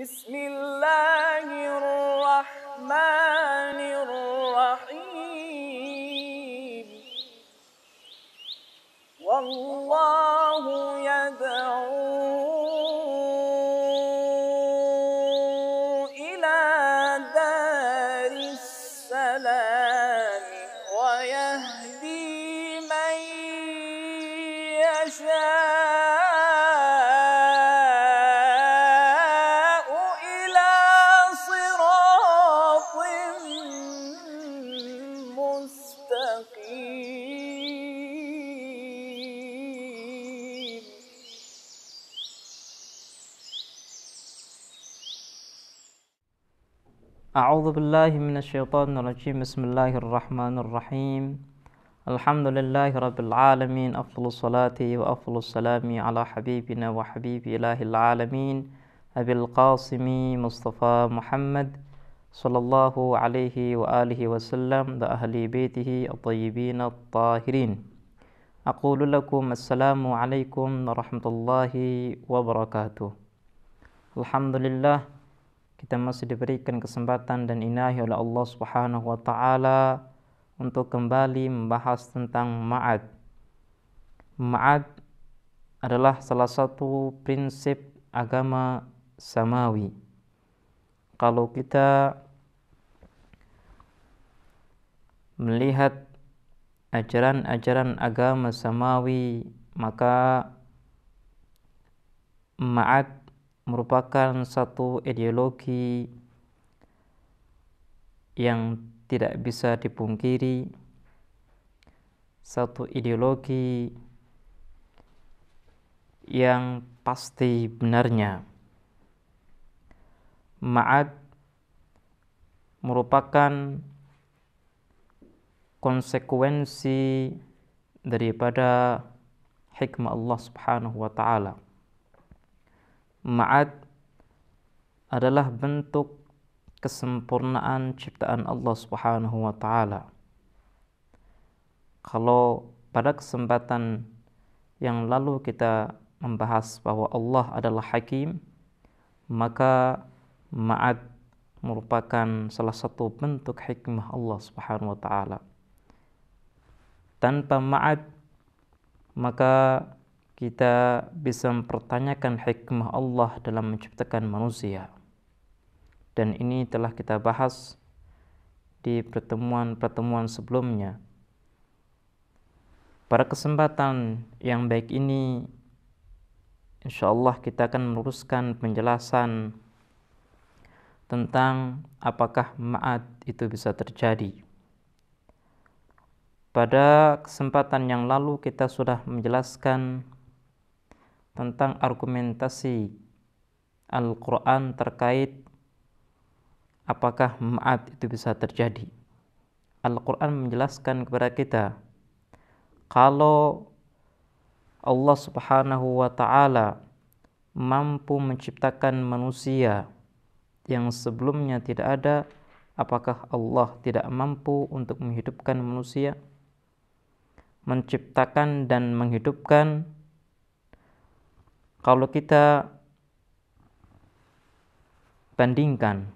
بسم الله الرحمن الرحيم والله أعوذ بالله من الشيطان الرجيم بسم الله الرحمن الرحيم الحمد لله رب العالمين أفضل الصلاة وأفضل السلام على حبيبنا وحبيب إله العالمين أبي القاسم مصطفى محمد صلى الله عليه وآله وسلم وأهل بيته الطيبين الطاهرين أقول لكم السلام عليكم ورحمة الله وبركاته الحمد لله kita masih diberikan kesempatan dan inahi oleh Allah Subhanahu wa taala untuk kembali membahas tentang ma'ad. Ma'ad adalah salah satu prinsip agama samawi. Kalau kita melihat ajaran-ajaran agama samawi, maka ma'ad merupakan satu ideologi yang tidak bisa dipungkiri, satu ideologi yang pasti benarnya. Ma'ad merupakan konsekuensi daripada hikmah Allah Subhanahu wa taala. Ma'ad adalah bentuk kesempurnaan ciptaan Allah Subhanahu wa taala. Kalau pada kesempatan yang lalu kita membahas bahwa Allah adalah hakim, maka ma'ad merupakan salah satu bentuk hikmah Allah Subhanahu wa taala. Tanpa ma'ad maka kita bisa mempertanyakan hikmah Allah dalam menciptakan manusia. Dan ini telah kita bahas di pertemuan-pertemuan sebelumnya. Pada kesempatan yang baik ini, insya Allah kita akan meluruskan penjelasan tentang apakah ma'at itu bisa terjadi. Pada kesempatan yang lalu kita sudah menjelaskan tentang argumentasi Al-Quran terkait apakah ma'at itu bisa terjadi. Al-Quran menjelaskan kepada kita kalau Allah Subhanahu wa Ta'ala mampu menciptakan manusia yang sebelumnya tidak ada, apakah Allah tidak mampu untuk menghidupkan manusia? Menciptakan dan menghidupkan kalau kita bandingkan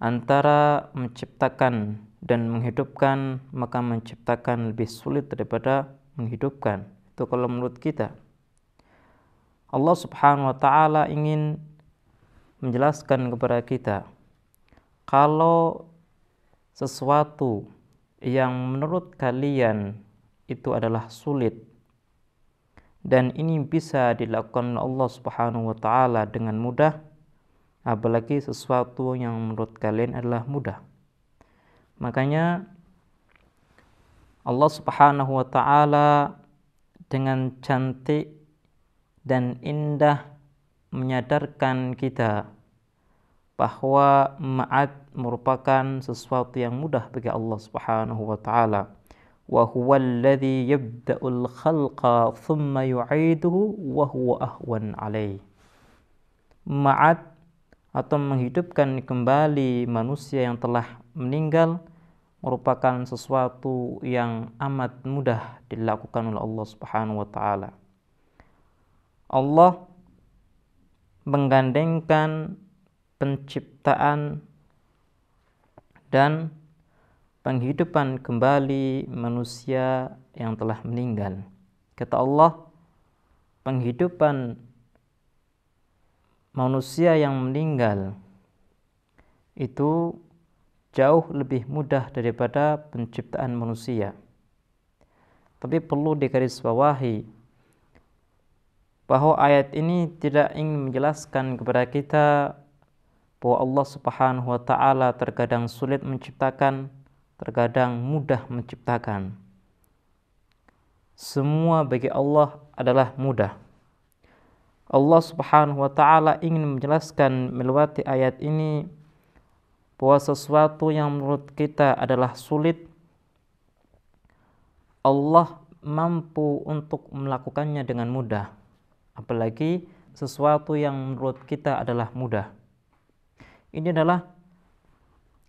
antara menciptakan dan menghidupkan maka menciptakan lebih sulit daripada menghidupkan itu kalau menurut kita Allah Subhanahu wa taala ingin menjelaskan kepada kita kalau sesuatu yang menurut kalian itu adalah sulit dan ini bisa dilakukan Allah Subhanahu wa taala dengan mudah apalagi sesuatu yang menurut kalian adalah mudah makanya Allah Subhanahu wa taala dengan cantik dan indah menyadarkan kita bahwa ma'at merupakan sesuatu yang mudah bagi Allah Subhanahu wa taala وهو الذي يبدأ الخلق ثم يعيده وهو أهون عليه ma'at atau menghidupkan kembali manusia yang telah meninggal merupakan sesuatu yang amat mudah dilakukan oleh Allah Subhanahu wa taala. Allah menggandengkan penciptaan dan penghidupan kembali manusia yang telah meninggal. Kata Allah, penghidupan manusia yang meninggal itu jauh lebih mudah daripada penciptaan manusia. Tapi perlu digarisbawahi bahwa ayat ini tidak ingin menjelaskan kepada kita bahwa Allah Subhanahu wa taala terkadang sulit menciptakan terkadang mudah menciptakan. Semua bagi Allah adalah mudah. Allah Subhanahu wa taala ingin menjelaskan melewati ayat ini bahwa sesuatu yang menurut kita adalah sulit Allah mampu untuk melakukannya dengan mudah apalagi sesuatu yang menurut kita adalah mudah ini adalah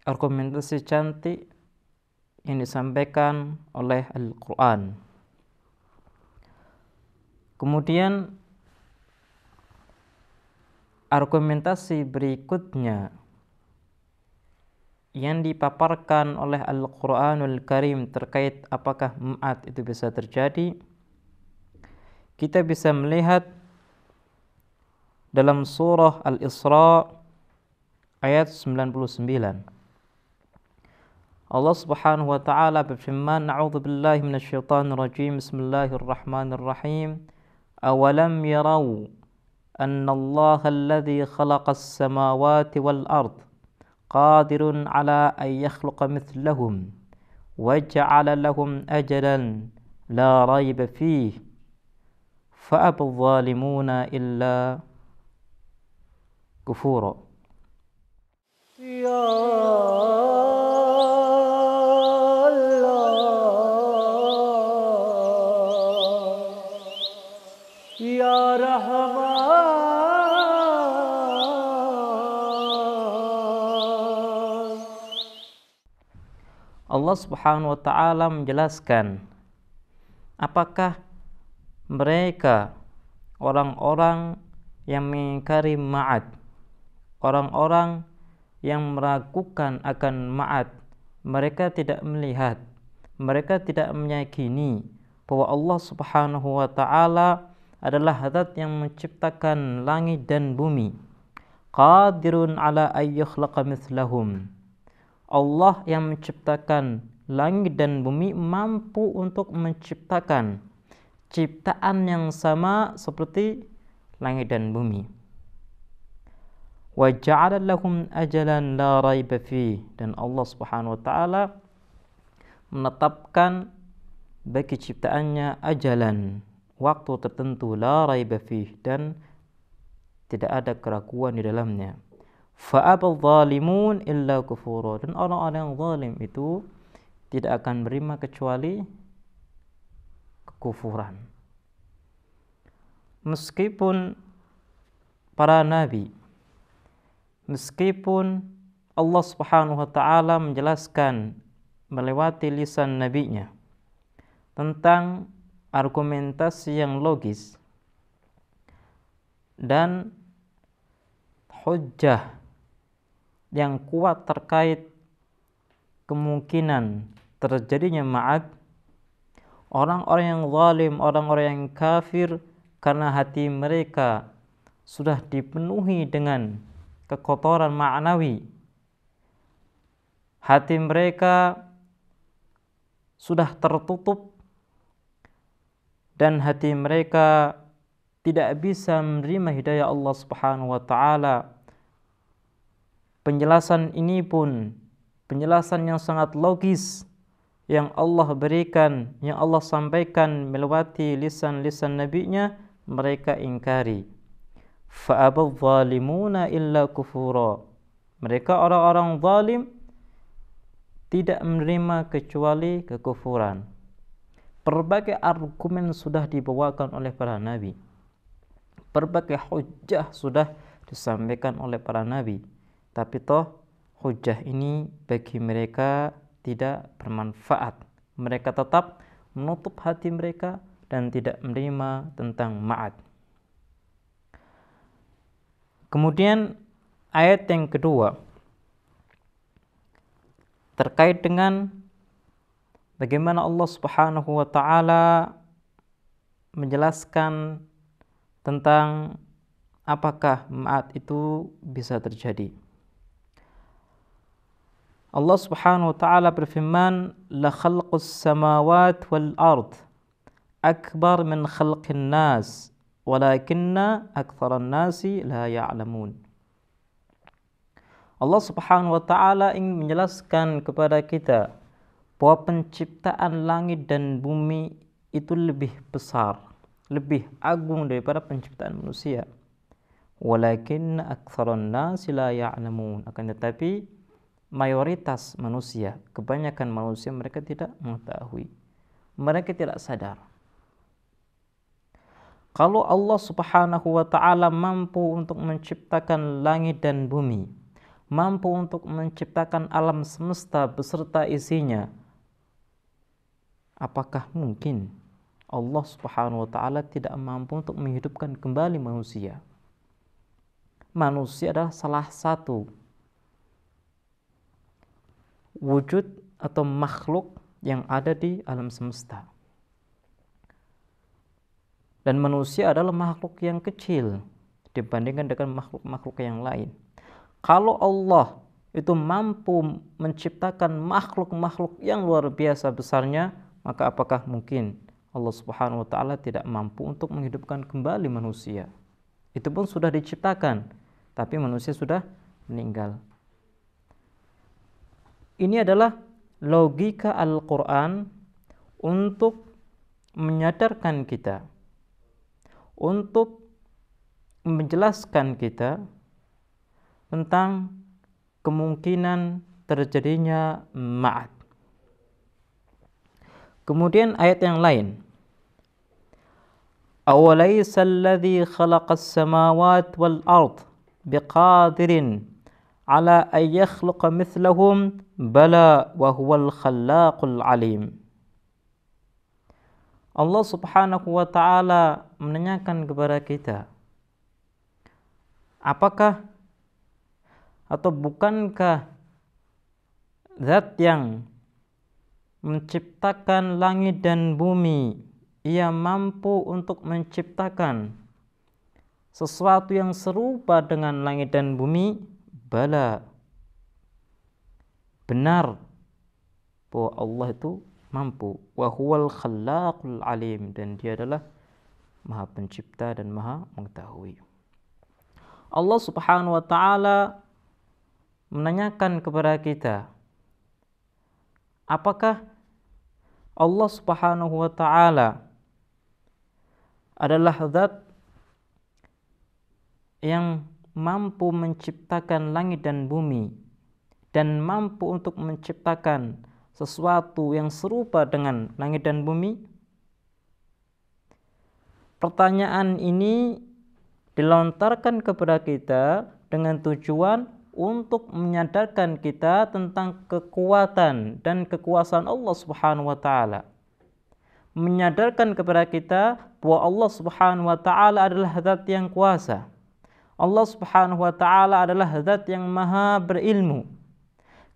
argumentasi cantik yang disampaikan oleh Al-Quran. Kemudian argumentasi berikutnya yang dipaparkan oleh Al-Quranul Karim terkait apakah ma'at itu bisa terjadi kita bisa melihat dalam surah Al-Isra ayat 99 الله سبحانه وتعالى بفرمان نعوذ بالله من الشيطان الرجيم بسم الله الرحمن الرحيم أولم يروا أن الله الذي خلق السماوات والأرض قادر على أن يخلق مثلهم وجعل لهم أجلا لا ريب فيه فأبى الظالمون إلا كفورا Ya Rahman Allah Subhanahu wa taala menjelaskan apakah mereka orang-orang yang mengingkari ma'at orang-orang yang meragukan akan ma'at mereka tidak melihat mereka tidak meyakini bahwa Allah Subhanahu wa taala adalah zat yang menciptakan langit dan bumi. Qadirun ala ayyukhlaqa mithlahum. Allah yang menciptakan langit dan bumi mampu untuk menciptakan ciptaan yang sama seperti langit dan bumi. Wa ja'ala lahum ajalan la raiba fi dan Allah Subhanahu wa taala menetapkan bagi ciptaannya ajalan waktu tertentu la raiba fih dan tidak ada keraguan di dalamnya. Fa'abal zalimun illa kufuro dan orang-orang yang zalim itu tidak akan berima kecuali kekufuran. Meskipun para nabi meskipun Allah Subhanahu wa taala menjelaskan melewati lisan nabinya tentang argumentasi yang logis dan hujah yang kuat terkait kemungkinan terjadinya ma'ad orang-orang yang zalim, orang-orang yang kafir karena hati mereka sudah dipenuhi dengan kekotoran maknawi. Hati mereka sudah tertutup dan hati mereka tidak bisa menerima hidayah Allah Subhanahu wa taala. Penjelasan ini pun penjelasan yang sangat logis yang Allah berikan, yang Allah sampaikan melewati lisan-lisan nabinya mereka ingkari. Fa'abaw zalimuna illa kufura. Mereka orang-orang zalim tidak menerima kecuali kekufuran. Berbagai argumen sudah dibawakan oleh para nabi. Berbagai hujah sudah disampaikan oleh para nabi. Tapi toh hujah ini bagi mereka tidak bermanfaat. Mereka tetap menutup hati mereka dan tidak menerima tentang ma'ad. Kemudian ayat yang kedua terkait dengan bagaimana Allah Subhanahu wa taala menjelaskan tentang apakah ma'at itu bisa terjadi. Allah Subhanahu wa taala berfirman, "La khalqus samawati wal ard akbar min khalqin nas, walakinna aktsaran nasi la ya'lamun." Allah Subhanahu wa taala ingin menjelaskan kepada kita bahwa penciptaan langit dan bumi itu lebih besar, lebih agung daripada penciptaan manusia. Walakin aktsarun nas la ya'lamun. Akan tetapi mayoritas manusia, kebanyakan manusia mereka tidak mengetahui. Mereka tidak sadar. Kalau Allah Subhanahu wa taala mampu untuk menciptakan langit dan bumi, mampu untuk menciptakan alam semesta beserta isinya, apakah mungkin Allah Subhanahu wa taala tidak mampu untuk menghidupkan kembali manusia? Manusia adalah salah satu wujud atau makhluk yang ada di alam semesta. Dan manusia adalah makhluk yang kecil dibandingkan dengan makhluk-makhluk yang lain. Kalau Allah itu mampu menciptakan makhluk-makhluk yang luar biasa besarnya, maka apakah mungkin Allah Subhanahu wa taala tidak mampu untuk menghidupkan kembali manusia? Itu pun sudah diciptakan, tapi manusia sudah meninggal. Ini adalah logika Al-Qur'an untuk menyadarkan kita untuk menjelaskan kita tentang kemungkinan terjadinya ma'at Kemudian ayat yang lain. أوليس الذي خلق السماوات والأرض بقادر على أن يخلق مثلهم بلى وهو الخلاق العليم Allah subhanahu wa ta'ala menanyakan kepada kita Apakah atau bukankah zat yang menciptakan langit dan bumi. Ia mampu untuk menciptakan sesuatu yang serupa dengan langit dan bumi. Bala. Benar bahwa Allah itu mampu. Wa huwal khalaqul alim dan dia adalah Maha Pencipta dan Maha Mengetahui. Allah Subhanahu wa taala menanyakan kepada kita, apakah Allah Subhanahu wa taala adalah zat yang mampu menciptakan langit dan bumi dan mampu untuk menciptakan sesuatu yang serupa dengan langit dan bumi? Pertanyaan ini dilontarkan kepada kita dengan tujuan untuk menyadarkan kita tentang kekuatan dan kekuasaan Allah Subhanahu wa taala. Menyadarkan kepada kita bahwa Allah Subhanahu wa taala adalah zat yang kuasa. Allah Subhanahu wa taala adalah zat yang maha berilmu.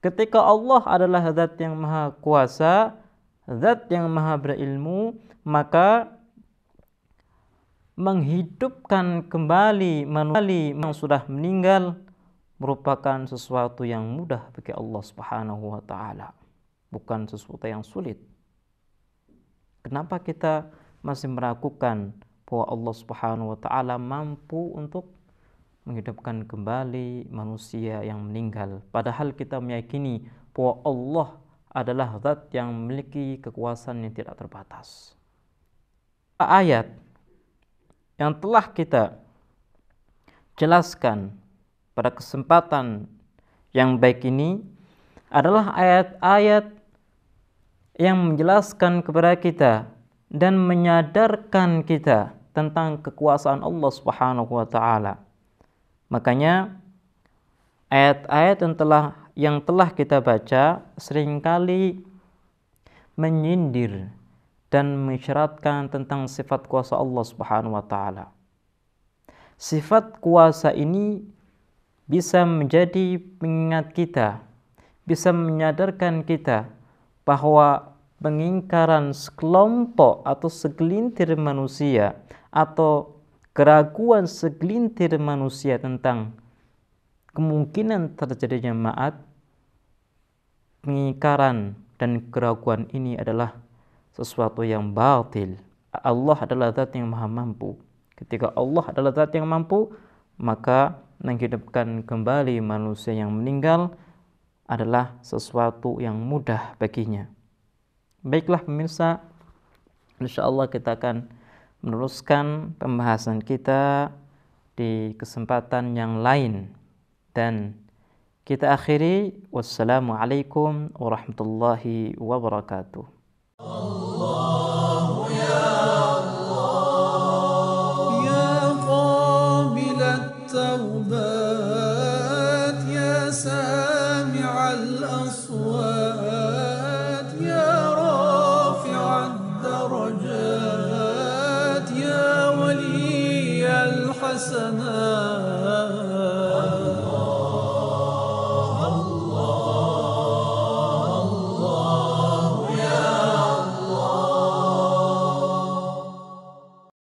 Ketika Allah adalah zat yang maha kuasa, zat yang maha berilmu, maka menghidupkan kembali manusia yang sudah meninggal merupakan sesuatu yang mudah bagi Allah Subhanahu wa taala, bukan sesuatu yang sulit. Kenapa kita masih meragukan bahwa Allah Subhanahu wa taala mampu untuk menghidupkan kembali manusia yang meninggal padahal kita meyakini bahwa Allah adalah zat yang memiliki kekuasaan yang tidak terbatas. Ayat yang telah kita jelaskan pada kesempatan yang baik ini adalah ayat-ayat yang menjelaskan kepada kita dan menyadarkan kita tentang kekuasaan Allah Subhanahu wa taala. Makanya ayat-ayat yang telah yang telah kita baca seringkali menyindir dan mengisyaratkan tentang sifat kuasa Allah Subhanahu wa taala. Sifat kuasa ini bisa menjadi pengingat kita, bisa menyadarkan kita bahwa pengingkaran sekelompok atau segelintir manusia atau keraguan segelintir manusia tentang kemungkinan terjadinya maat pengingkaran dan keraguan ini adalah sesuatu yang batil Allah adalah zat yang maha mampu ketika Allah adalah zat yang mampu maka menghidupkan kembali manusia yang meninggal adalah sesuatu yang mudah baginya. Baiklah pemirsa, insya Allah kita akan meneruskan pembahasan kita di kesempatan yang lain. Dan kita akhiri, wassalamualaikum warahmatullahi wabarakatuh. Allah.